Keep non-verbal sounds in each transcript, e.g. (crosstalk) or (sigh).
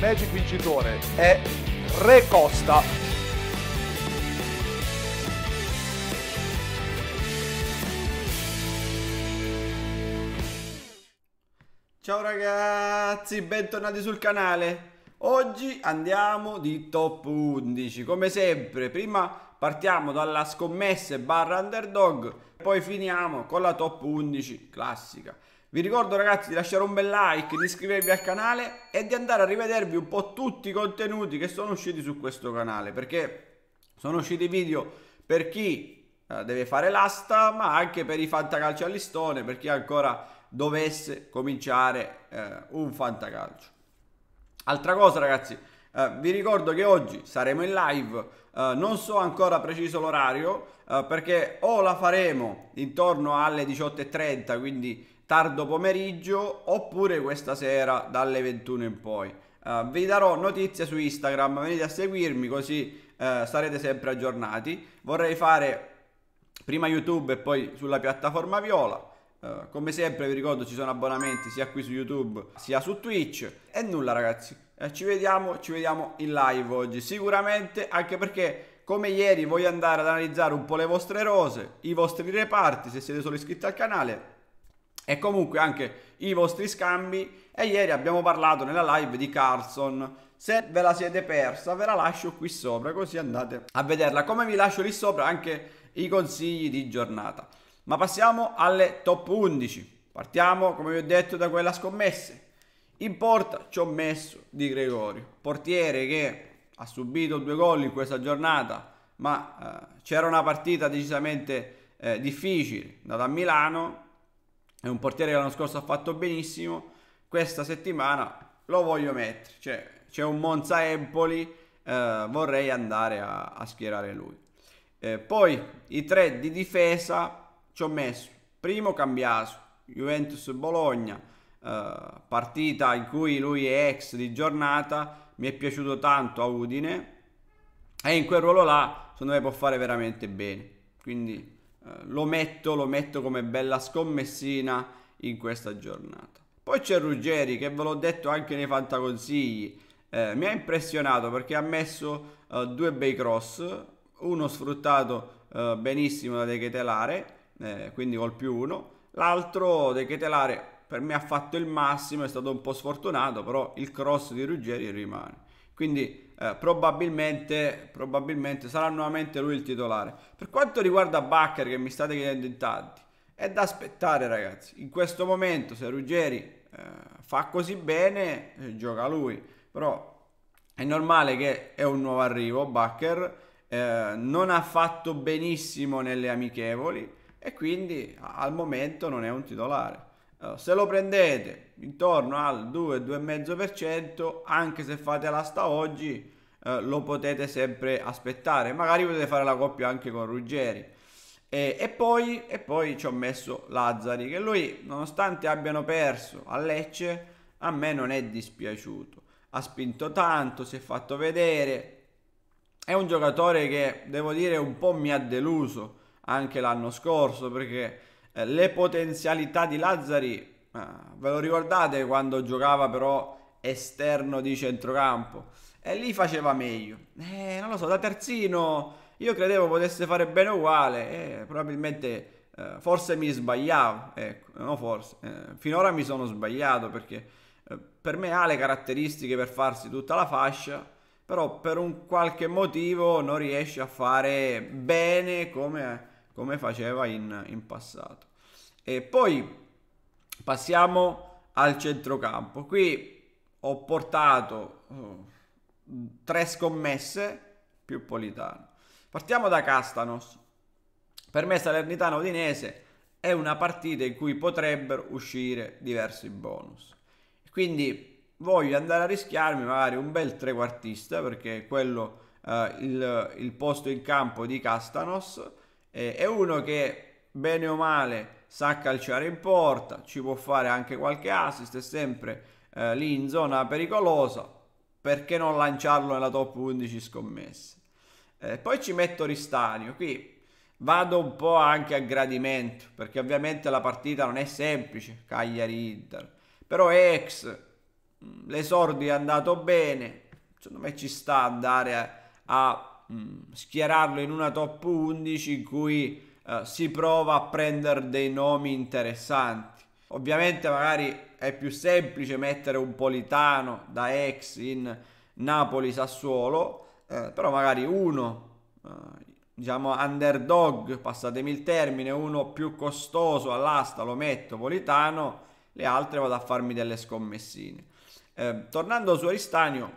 Magic vincitore è Re Costa. Ciao ragazzi, bentornati sul canale. Oggi andiamo di top 11, come sempre, prima partiamo dalla scommessa barra underdog, poi finiamo con la top 11 classica. Vi ricordo ragazzi di lasciare un bel like, di iscrivervi al canale e di andare a rivedervi un po' tutti i contenuti che sono usciti su questo canale perché sono usciti video per chi eh, deve fare l'asta ma anche per i fantacalci all'istone, per chi ancora dovesse cominciare eh, un fantacalcio. Altra cosa ragazzi, eh, vi ricordo che oggi saremo in live, eh, non so ancora preciso l'orario eh, perché o la faremo intorno alle 18.30 quindi tardo pomeriggio oppure questa sera dalle 21 in poi. Uh, vi darò notizie su Instagram, venite a seguirmi così uh, eh, sarete sempre aggiornati. Vorrei fare prima YouTube e poi sulla piattaforma Viola. Uh, come sempre vi ricordo ci sono abbonamenti sia qui su YouTube sia su Twitch. E nulla ragazzi, ci vediamo, ci vediamo in live oggi sicuramente anche perché come ieri voglio andare ad analizzare un po' le vostre rose, i vostri reparti se siete solo iscritti al canale e comunque anche i vostri scambi e ieri abbiamo parlato nella live di Carlson se ve la siete persa ve la lascio qui sopra così andate a vederla come vi lascio lì sopra anche i consigli di giornata ma passiamo alle top 11 partiamo come vi ho detto da quella scommessa in porta ci ho messo Di Gregorio portiere che ha subito due gol in questa giornata ma eh, c'era una partita decisamente eh, difficile andata a Milano è un portiere che l'anno scorso ha fatto benissimo. Questa settimana lo voglio mettere. Cioè, c'è un Monza Empoli. Eh, vorrei andare a, a schierare lui. Eh, poi i tre di difesa ci ho messo. Primo cambiato Juventus Bologna, eh, partita in cui lui è ex di giornata, mi è piaciuto tanto a Udine e in quel ruolo là secondo me può fare veramente bene. Quindi eh, lo metto, lo metto come bella scommessina in questa giornata. Poi c'è Ruggeri che ve l'ho detto anche nei fantaconsigli, eh, mi ha impressionato perché ha messo eh, due bei cross, uno sfruttato eh, benissimo da De Ketelare, eh, quindi col più uno, l'altro De Ketelare per me ha fatto il massimo, è stato un po' sfortunato, però il cross di Ruggeri rimane. Quindi eh, probabilmente, probabilmente sarà nuovamente lui il titolare. Per quanto riguarda Baccar, che mi state chiedendo in tanti, è da aspettare ragazzi. In questo momento se Ruggeri eh, fa così bene, eh, gioca lui. Però è normale che è un nuovo arrivo, Baccar eh, non ha fatto benissimo nelle amichevoli e quindi al momento non è un titolare. Eh, se lo prendete intorno al 2-2,5%, anche se fate l'asta oggi, eh, lo potete sempre aspettare. Magari potete fare la coppia anche con Ruggeri. E, e, poi, e poi ci ho messo Lazzari, che lui, nonostante abbiano perso a Lecce, a me non è dispiaciuto. Ha spinto tanto, si è fatto vedere. È un giocatore che, devo dire, un po' mi ha deluso anche l'anno scorso, perché eh, le potenzialità di Lazzari Ah, ve lo ricordate quando giocava però esterno di centrocampo? E lì faceva meglio. Eh, non lo so, da terzino io credevo potesse fare bene uguale. Eh, probabilmente, eh, forse mi sbagliavo. Ecco, no forse. Eh, finora mi sono sbagliato perché eh, per me ha le caratteristiche per farsi tutta la fascia. Però per un qualche motivo non riesce a fare bene come, come faceva in, in passato. E poi passiamo al centrocampo. Qui ho portato... Oh, tre scommesse più Politano. Partiamo da Castanos. Per me Salernitano Udinese è una partita in cui potrebbero uscire diversi bonus. Quindi voglio andare a rischiarmi magari un bel trequartista perché quello eh, il, il, posto in campo di Castanos eh, è uno che bene o male sa calciare in porta, ci può fare anche qualche assist, è sempre eh, lì in zona pericolosa, perché non lanciarlo nella top 11 scommesse? Eh, poi ci metto Ristanio, qui vado un po' anche a gradimento, perché ovviamente la partita non è semplice, Cagliari-Inter, però ex, mm, l'esordio è andato bene, secondo me ci sta andare a, a mh, mm, schierarlo in una top 11 in cui eh, si prova a prendere dei nomi interessanti Ovviamente magari è più semplice mettere un Politano da ex in Napoli-Sassuolo, eh, però magari uno, eh, diciamo underdog, passatemi il termine, uno più costoso all'asta lo metto Politano, le altre vado a farmi delle scommessine. Eh, tornando su Aristanio,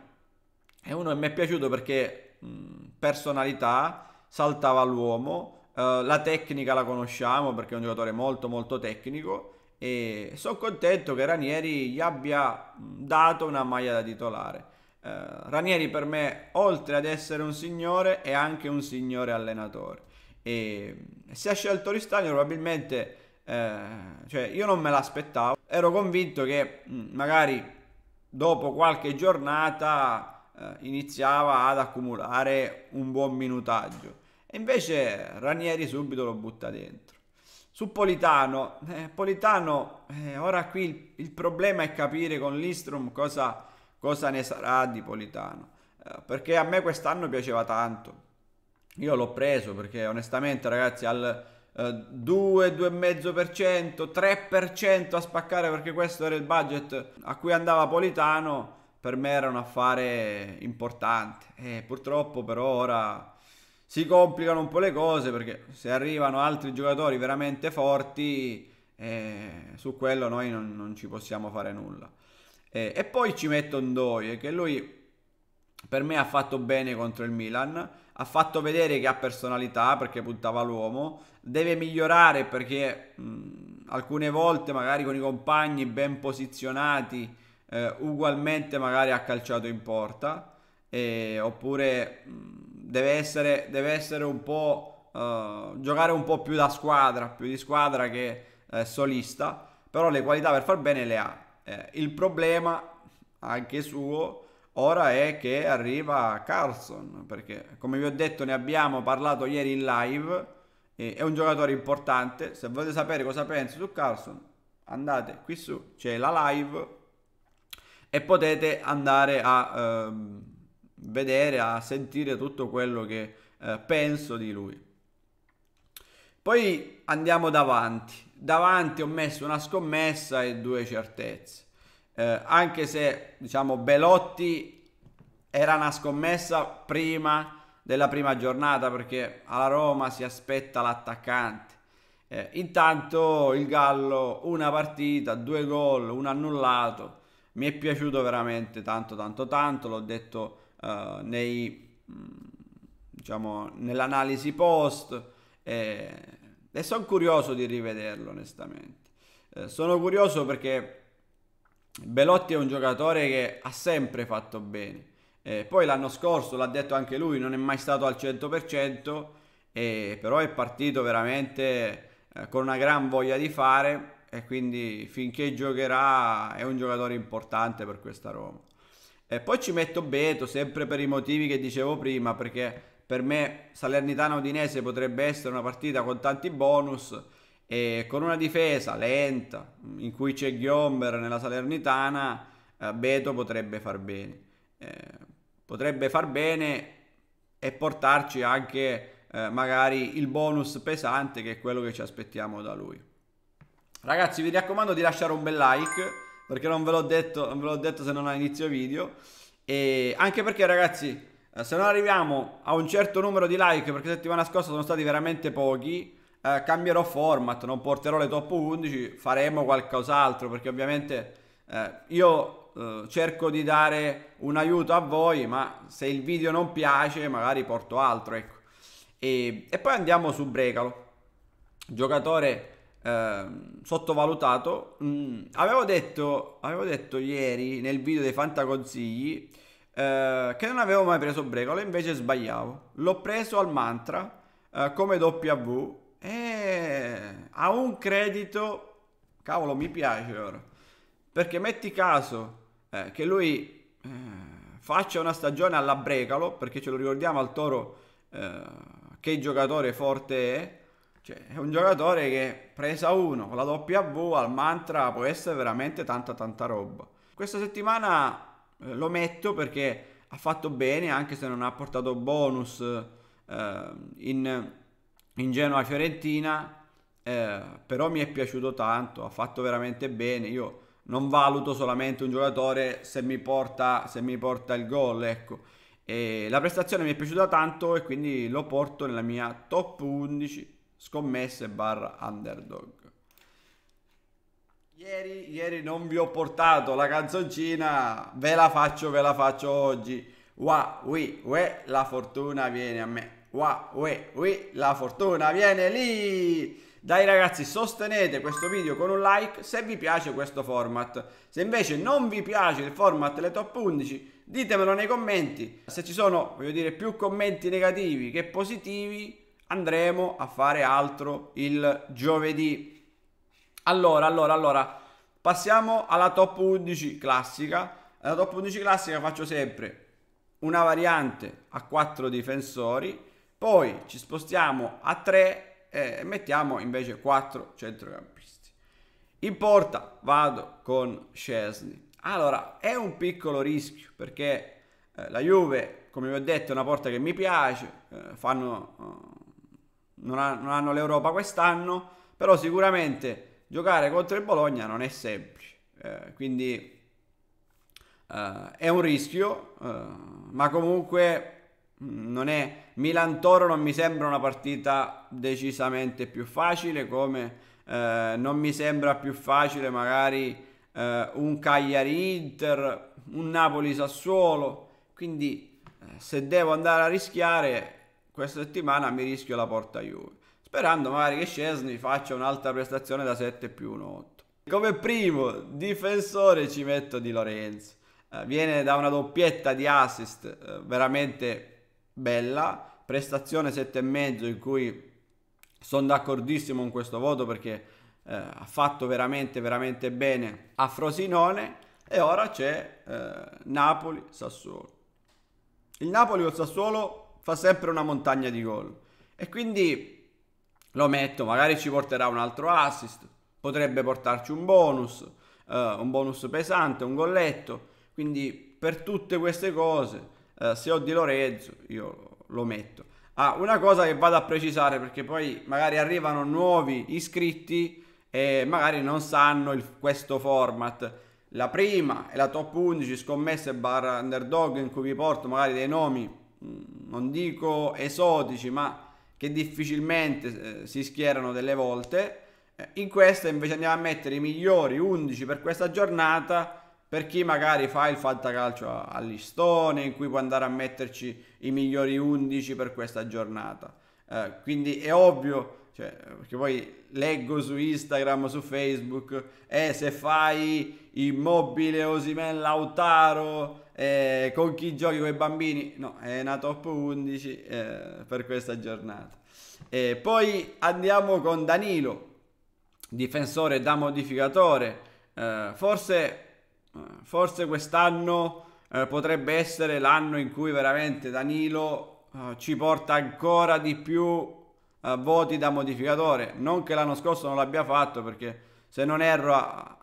è uno che mi è piaciuto perché mh, personalità, saltava l'uomo, eh, la tecnica la conosciamo perché è un giocatore molto molto tecnico, e sono contento che Ranieri gli abbia dato una maglia da titolare. Eh, Ranieri per me, oltre ad essere un signore, è anche un signore allenatore. E se ha scelto Ristagno probabilmente, eh, cioè io non me l'aspettavo, ero convinto che magari dopo qualche giornata eh, iniziava ad accumulare un buon minutaggio. E invece Ranieri subito lo butta dentro. Su Politano, eh, Politano, eh, ora qui il, il, problema è capire con l'Istrom cosa, cosa ne sarà di Politano, eh, perché a me quest'anno piaceva tanto. Io l'ho preso perché onestamente ragazzi al 2, 2,5%, 3% a spaccare perché questo era il budget a cui andava Politano, per me era un affare importante. Eh, purtroppo però ora si complicano un po' le cose perché se arrivano altri giocatori veramente forti, eh, su quello noi non, non, ci possiamo fare nulla. Eh, e poi ci metto Ndoye, che lui per me ha fatto bene contro il Milan, ha fatto vedere che ha personalità perché puntava l'uomo, deve migliorare perché mh, alcune volte magari con i compagni ben posizionati eh, ugualmente magari ha calciato in porta, eh, oppure... Mh, deve essere, deve essere un po' uh, giocare un po' più da squadra, più di squadra che eh, solista, però le qualità per far bene le ha. Eh, il problema anche suo ora è che arriva Carlson, perché come vi ho detto ne abbiamo parlato ieri in live, è un giocatore importante, se volete sapere cosa penso su Carlson andate qui su, c'è la live e potete andare a... Ehm, vedere, a sentire tutto quello che eh, penso di lui. Poi andiamo davanti. Davanti ho messo una scommessa e due certezze. Eh, anche se, diciamo, Belotti era una scommessa prima della prima giornata perché alla Roma si aspetta l'attaccante. Eh, intanto il Gallo una partita, due gol, un annullato. Mi è piaciuto veramente tanto tanto tanto, l'ho detto eh, nei, mm, diciamo, nell'analisi post e, e sono curioso di rivederlo onestamente. Eh, sono curioso perché Belotti è un giocatore che ha sempre fatto bene. Eh, poi l'anno scorso, l'ha detto anche lui, non è mai stato al 100%, eh, però è partito veramente eh, con una gran voglia di fare e quindi finché giocherà è un giocatore importante per questa Roma. E poi ci metto Beto, sempre per i motivi che dicevo prima, perché per me Salernitana-Udinese potrebbe essere una partita con tanti bonus e con una difesa lenta, in cui c'è Ghiomber nella Salernitana, eh, Beto potrebbe far bene. Eh, potrebbe far bene e portarci anche eh, magari il bonus pesante che è quello che ci aspettiamo da lui. Ragazzi vi raccomando di lasciare un bel like perché non ve l'ho detto, non ve l'ho detto se non a inizio video. E anche perché ragazzi, eh, se non arriviamo a un certo numero di like, perché settimana scorsa sono stati veramente pochi, eh, cambierò format, non porterò le top 11, faremo qualcos'altro, perché ovviamente eh, io eh, cerco di dare un aiuto a voi, ma se il video non piace magari porto altro, ecco. E, e poi andiamo su Brecalo, giocatore Ehm, sottovalutato. Mm, avevo, detto, avevo detto ieri nel video dei fantaconsigli eh, che non avevo mai preso Brecolo, invece sbagliavo. L'ho preso al mantra eh, come W e a un credito, cavolo mi piace ora, perché metti caso eh, che lui eh, faccia una stagione alla Brecalo, perché ce lo ricordiamo al Toro eh, che giocatore forte è, cioè, è un giocatore che presa uno con la W al mantra può essere veramente tanta tanta roba. Questa settimana eh, lo metto perché ha fatto bene anche se non ha portato bonus eh, in, in Genoa Fiorentina, eh, però mi è piaciuto tanto, ha fatto veramente bene. Io non valuto solamente un giocatore se mi porta, se mi porta il gol, ecco. E la prestazione mi è piaciuta tanto e quindi lo porto nella mia top 11 scommesse barra underdog. Ieri, ieri non vi ho portato la canzoncina, ve la faccio, ve la faccio oggi. Wa, wi, we, la fortuna viene a me. Wa, we, we, la fortuna viene lì. Dai ragazzi, sostenete questo video con un like se vi piace questo format. Se invece non vi piace il format le top 11, ditemelo nei commenti. Se ci sono, voglio dire, più commenti negativi che positivi, andremo a fare altro il giovedì. Allora, allora, allora, passiamo alla top 11 classica. Alla top 11 classica faccio sempre una variante a 4 difensori, poi ci spostiamo a 3 e mettiamo invece 4 centrocampisti. In porta vado con Scesni. Allora, è un piccolo rischio perché eh, la Juve, come vi ho detto, è una porta che mi piace, eh, fanno eh, non, ha, non hanno l'Europa quest'anno, però sicuramente giocare contro il Bologna non è semplice, eh, quindi eh, è un rischio, eh, ma comunque mm, non è Milan-Toro non mi sembra una partita decisamente più facile come eh, non mi sembra più facile magari eh, un Cagliari-Inter, un Napoli-Sassuolo, quindi eh, se devo andare a rischiare questa settimana mi rischio la porta Juve, sperando magari che Scesni faccia un'altra prestazione da 7 più 1-8. Come primo difensore ci metto Di Lorenzo, eh, viene da una doppietta di assist eh, veramente bella, prestazione 7,5 in cui sono d'accordissimo con questo voto perché eh, ha fatto veramente veramente bene a Frosinone e ora c'è eh, Napoli-Sassuolo. Il Napoli col Sassuolo fa sempre una montagna di gol. E quindi lo metto, magari ci porterà un altro assist, potrebbe portarci un bonus, uh, un bonus pesante, un golletto. Quindi per tutte queste cose, uh, se ho di Lorenzo, io lo metto. Ah, una cosa che vado a precisare perché poi magari arrivano nuovi iscritti e magari non sanno il, questo format. La prima è la top 11 scommesse barra underdog in cui vi porto magari dei nomi Mm, non dico esotici, ma che difficilmente eh, si schierano delle volte. Eh, in questa invece andiamo a mettere i migliori 11 per questa giornata per chi magari fa il fantacalcio a, a listone, in cui può andare a metterci i migliori 11 per questa giornata. Eh, quindi è ovvio, cioè, perché poi leggo su Instagram, su Facebook, eh, se fai immobile Osimen Lautaro, eh, con chi giochi con i bambini, no, è una top 11 eh, per questa giornata. Eh, poi andiamo con Danilo, difensore da modificatore, eh, forse, eh, forse quest'anno eh, potrebbe essere l'anno in cui veramente Danilo ci porta ancora di più voti da modificatore. Non che l'anno scorso non l'abbia fatto perché se non erro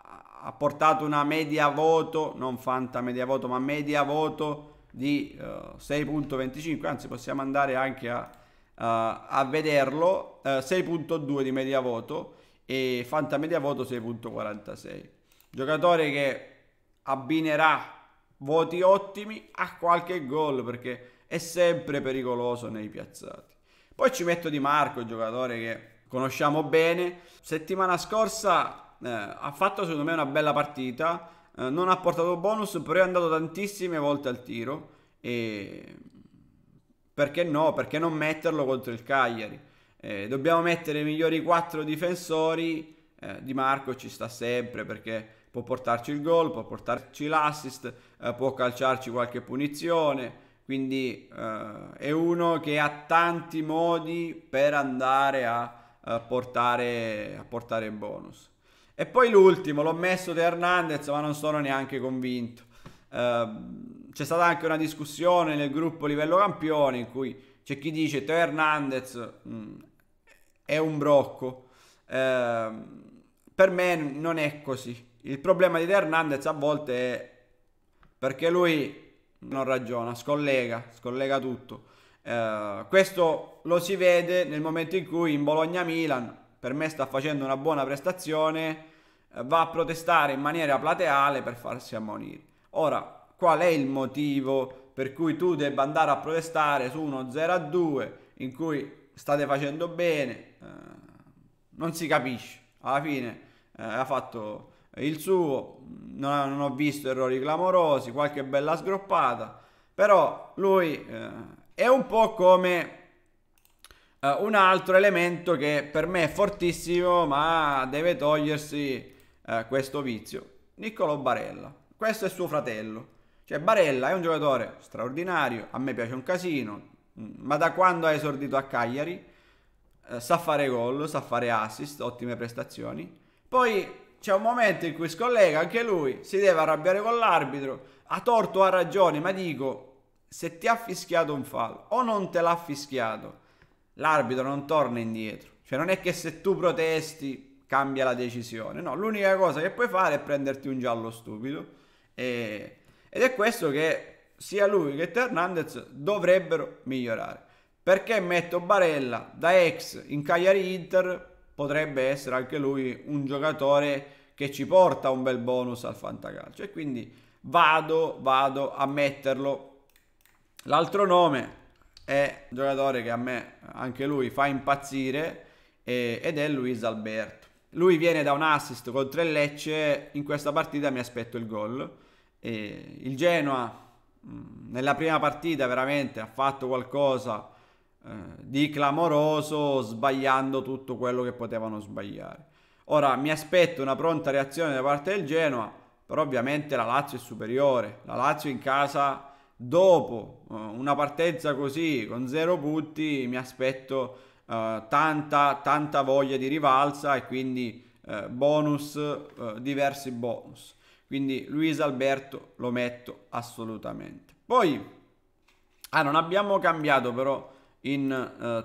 ha portato una media voto, non fanta media voto, ma media voto di uh, eh, 6.25, anzi possiamo andare anche a, uh, a vederlo, uh, eh, 6.2 di media voto e fanta media voto 6.46. Giocatore che abbinerà voti ottimi a qualche gol perché è sempre pericoloso nei piazzati. Poi ci metto Di Marco, giocatore che conosciamo bene. Settimana scorsa eh, ha fatto secondo me una bella partita, eh, non ha portato bonus, però è andato tantissime volte al tiro e perché no? Perché non metterlo contro il Cagliari? Eh, dobbiamo mettere i migliori quattro difensori, eh, Di Marco ci sta sempre perché può portarci il gol, può portarci l'assist, eh, può calciarci qualche punizione, quindi uh, è uno che ha tanti modi per andare a, a, portare, a portare bonus. E poi l'ultimo, l'ho messo De Hernandez, ma non sono neanche convinto. Uh, c'è stata anche una discussione nel gruppo livello campione in cui c'è chi dice Teo Hernandez mh, mm, è un brocco. Uh, per me non è così. Il problema di De Hernandez a volte è perché lui non ragiona, scollega, scollega tutto. Uh, questo lo si vede nel momento in cui in Bologna-Milan per me sta facendo una buona prestazione, eh, va a protestare in maniera plateale per farsi ammonire. Ora, qual è il motivo per cui tu debba andare a protestare su uno 0-2 a in cui state facendo bene? Eh, non si capisce. Alla fine eh, ha fatto il suo, non, non, ho visto errori clamorosi, qualche bella sgroppata, però lui eh, è un po' come Uh, un altro elemento che per me è fortissimo, ma deve togliersi uh, questo vizio. Niccolo Barella. Questo è suo fratello. Cioè Barella è un giocatore straordinario, a me piace un casino, mm, ma da quando ha esordito a Cagliari uh, sa fare gol, sa fare assist, ottime prestazioni. Poi c'è un momento in cui scollega anche lui, si deve arrabbiare con l'arbitro, ha torto o ha ragione, ma dico, se ti ha fischiato un fallo o non te l'ha fischiato, l'arbitro non torna indietro. Cioè non è che se tu protesti cambia la decisione, no, l'unica cosa che puoi fare è prenderti un giallo stupido e... ed è questo che sia lui che Hernandez dovrebbero migliorare. Perché metto Barella da ex in Cagliari Inter potrebbe essere anche lui un giocatore che ci porta un bel bonus al fantacalcio e quindi vado, vado a metterlo. L'altro nome è un giocatore che a me anche lui fa impazzire e, ed è Luis Alberto. Lui viene da un assist contro il Lecce, in questa partita mi aspetto il gol. E il Genoa mm, nella prima partita veramente ha fatto qualcosa eh, di clamoroso sbagliando tutto quello che potevano sbagliare. Ora mi aspetto una pronta reazione da parte del Genoa, però ovviamente la Lazio è superiore. La Lazio in casa dopo eh, una partenza così con zero punti mi aspetto uh, tanta, tanta voglia di rivalsa e quindi uh, bonus, uh, diversi bonus. Quindi Luis Alberto lo metto assolutamente. Poi, ah, non abbiamo cambiato però in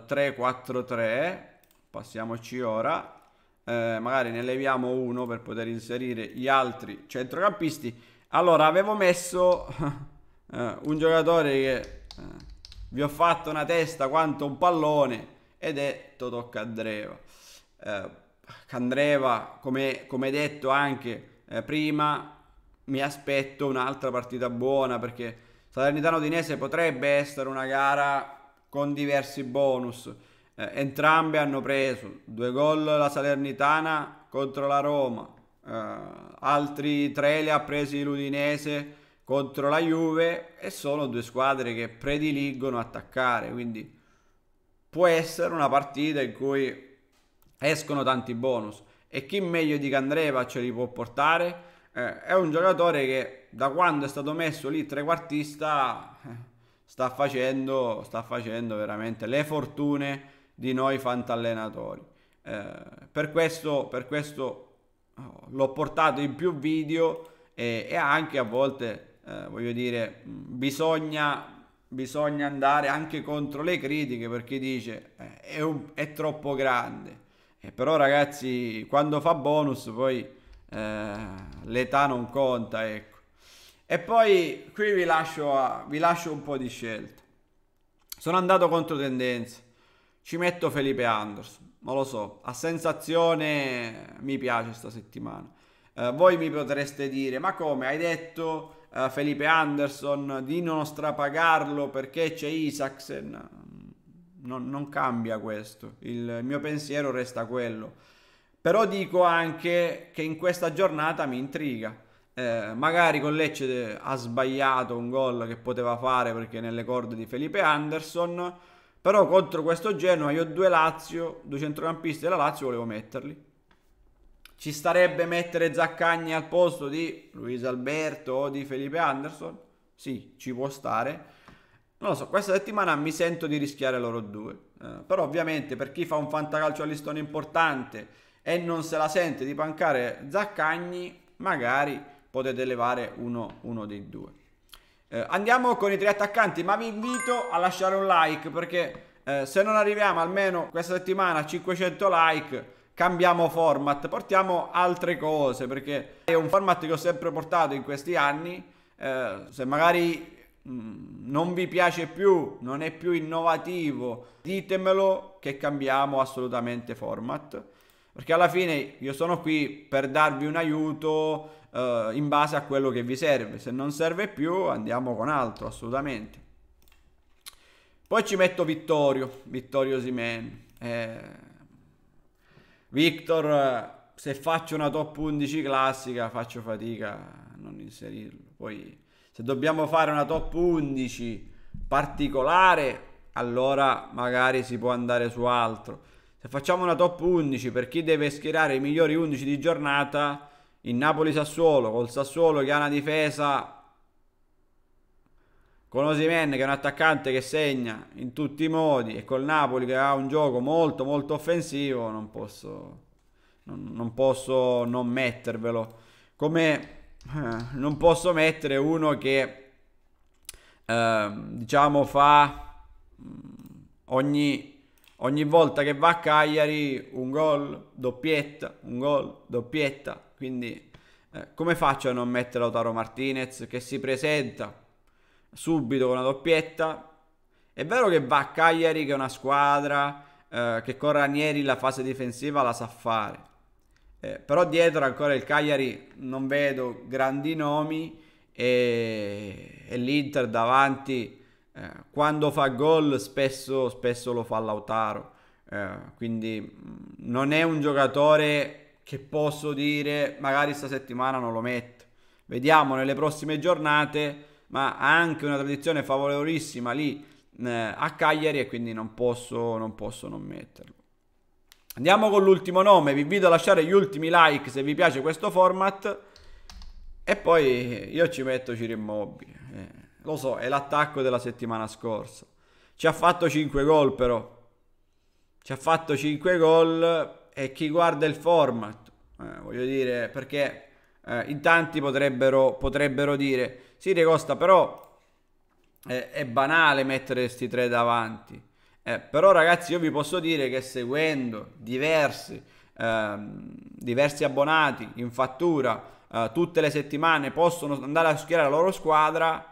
3-4-3, passiamoci ora. Eh, magari ne leviamo uno per poter inserire gli altri centrocampisti. Allora, avevo messo (laughs) eh, un giocatore che eh, vi ho fatto una testa quanto un pallone ed è Totò Candreva. Eh, Candreva, come, come detto anche eh, prima, mi aspetto un'altra partita buona perché Salernitano Udinese potrebbe essere una gara con diversi bonus. Eh, entrambe hanno preso due gol la Salernitana contro la Roma, eh, altri tre li ha presi l'Udinese contro la Juve e sono due squadre che prediligono attaccare, quindi può essere una partita in cui escono tanti bonus e chi meglio di Candreva ce li può portare? Eh, è un giocatore che da quando è stato messo lì trequartista eh, sta, facendo, sta facendo veramente le fortune di noi fantallenatori. Eh, per questo, per questo oh, l'ho portato in più video e, e anche a volte eh, voglio dire, bisogna, bisogna, andare anche contro le critiche per chi dice eh, è, un, è, troppo grande. Eh, però ragazzi, quando fa bonus poi eh, l'età non conta, ecco. E poi qui vi lascio, a, vi lascio un po' di scelta. Sono andato contro tendenza. Ci metto Felipe Anderson, non lo so, a sensazione mi piace sta settimana. Eh, voi mi potreste dire, ma come hai detto eh, Felipe Anderson, di non strapagarlo perché c'è Isaacsen. Non, non cambia questo, il mio pensiero resta quello. Però dico anche che in questa giornata mi intriga. Eh, magari con Lecce ha sbagliato un gol che poteva fare perché nelle corde di Felipe Anderson. Però contro questo Genoa io due Lazio, due centrocampisti della Lazio volevo metterli. Ci starebbe mettere Zaccagni al posto di Luis Alberto o di Felipe Anderson? Sì, ci può stare. Non lo so, questa settimana mi sento di rischiare loro due. Eh, però ovviamente per chi fa un fantacalcio a listone importante e non se la sente di pancare Zaccagni, magari potete levare uno, uno dei due. Eh, andiamo con i tre attaccanti, ma vi invito a lasciare un like perché eh, se non arriviamo almeno questa settimana a 500 like cambiamo format, portiamo altre cose, perché è un format che ho sempre portato in questi anni, eh, se magari mh, mm, non vi piace più, non è più innovativo, ditemelo che cambiamo assolutamente format, perché alla fine io sono qui per darvi un aiuto eh, in base a quello che vi serve, se non serve più andiamo con altro assolutamente. Poi ci metto Vittorio, Vittorio Simen. Eh, Victor se faccio una top 11 classica faccio fatica a non inserirlo. Poi se dobbiamo fare una top 11 particolare, allora magari si può andare su altro. Se facciamo una top 11 per chi deve schierare i migliori 11 di giornata, in Napoli-Sassuolo, col Sassuolo che ha una difesa con Osimen che è un attaccante che segna in tutti i modi e col Napoli che ha un gioco molto molto offensivo non posso non, non posso non mettervelo come eh, non posso mettere uno che eh, diciamo fa mm, ogni, ogni volta che va a Cagliari un gol doppietta un gol doppietta quindi eh, come faccio a non mettere Lautaro Martinez che si presenta subito con una doppietta. È vero che va a Cagliari, che è una squadra eh, che con Ranieri la fase difensiva la sa fare. Eh, però dietro ancora il Cagliari non vedo grandi nomi e, e l'Inter davanti eh, quando fa gol spesso, spesso lo fa Lautaro. Eh, quindi mm, non è un giocatore che posso dire magari sta settimana non lo metto. Vediamo nelle prossime giornate ma ha anche una tradizione favorevolissima lì eh, a Cagliari e quindi non posso, non posso non metterlo. Andiamo con l'ultimo nome, vi invito a lasciare gli ultimi like se vi piace questo format e poi io ci metto Ciro Immobile. Eh, lo so, è l'attacco della settimana scorsa. Ci ha fatto 5 gol però. Ci ha fatto 5 gol e chi guarda il format, eh, voglio dire, perché eh, in tanti potrebbero, potrebbero dire Siria Ricosta, però eh, è banale mettere questi tre davanti. Eh, però ragazzi io vi posso dire che seguendo diversi, ehm, diversi abbonati in fattura eh, tutte le settimane possono andare a schierare la loro squadra,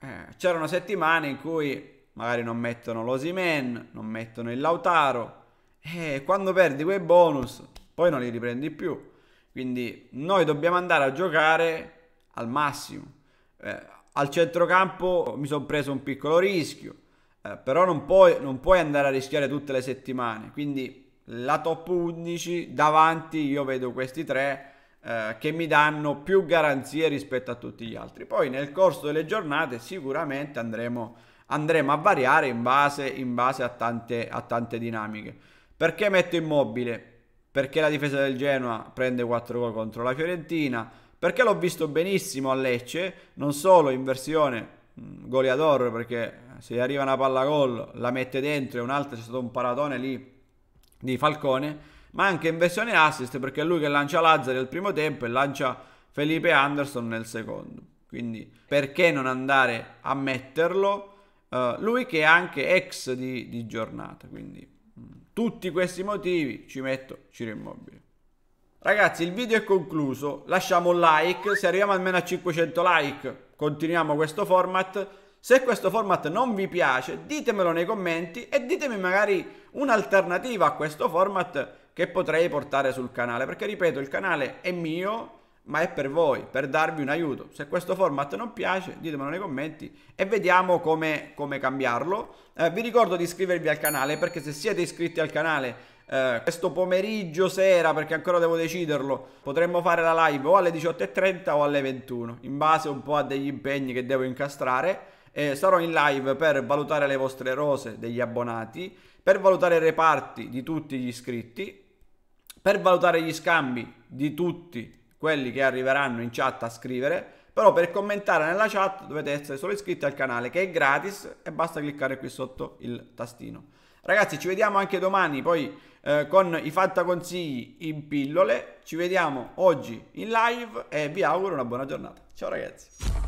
eh, c'erano settimane in cui magari non mettono l'Osimen, non mettono il Lautaro e eh, quando perdi quei bonus poi non li riprendi più. Quindi noi dobbiamo andare a giocare al massimo. Eh, al centrocampo mi sono preso un piccolo rischio, eh, però non puoi, non puoi andare a rischiare tutte le settimane. Quindi la top 11 davanti io vedo questi tre eh, che mi danno più garanzie rispetto a tutti gli altri. Poi nel corso delle giornate sicuramente andremo, andremo a variare in base, in base a, tante, a tante dinamiche. Perché metto immobile? Perché la difesa del Genoa prende 4 gol contro la Fiorentina perché l'ho visto benissimo a Lecce, non solo in versione mm, goleador perché se arriva una palla gol la mette dentro e un'altra c'è stato un paratone lì di Falcone, ma anche in versione assist perché è lui che lancia Lazzari al primo tempo e lancia Felipe Anderson nel secondo. Quindi perché non andare a metterlo? Uh, lui che è anche ex di, di giornata, quindi mh, mm, tutti questi motivi ci metto Ciro Immobile. Ragazzi il video è concluso, lasciamo un like, se arriviamo almeno a 500 like continuiamo questo format. Se questo format non vi piace ditemelo nei commenti e ditemi magari un'alternativa a questo format che potrei portare sul canale perché ripeto il canale è mio, ma è per voi, per darvi un aiuto. Se questo format non piace, ditemelo nei commenti e vediamo come, come cambiarlo. Eh, vi ricordo di iscrivervi al canale perché se siete iscritti al canale eh, questo pomeriggio sera, perché ancora devo deciderlo, potremmo fare la live o alle 18.30 o alle 21, in base un po' a degli impegni che devo incastrare. Eh, sarò in live per valutare le vostre rose degli abbonati, per valutare i reparti di tutti gli iscritti, per valutare gli scambi di tutti quelli che arriveranno in chat a scrivere, però per commentare nella chat dovete essere solo iscritti al canale che è gratis e basta cliccare qui sotto il tastino. Ragazzi ci vediamo anche domani poi eh, con i fatta consigli in pillole, ci vediamo oggi in live e vi auguro una buona giornata. Ciao ragazzi!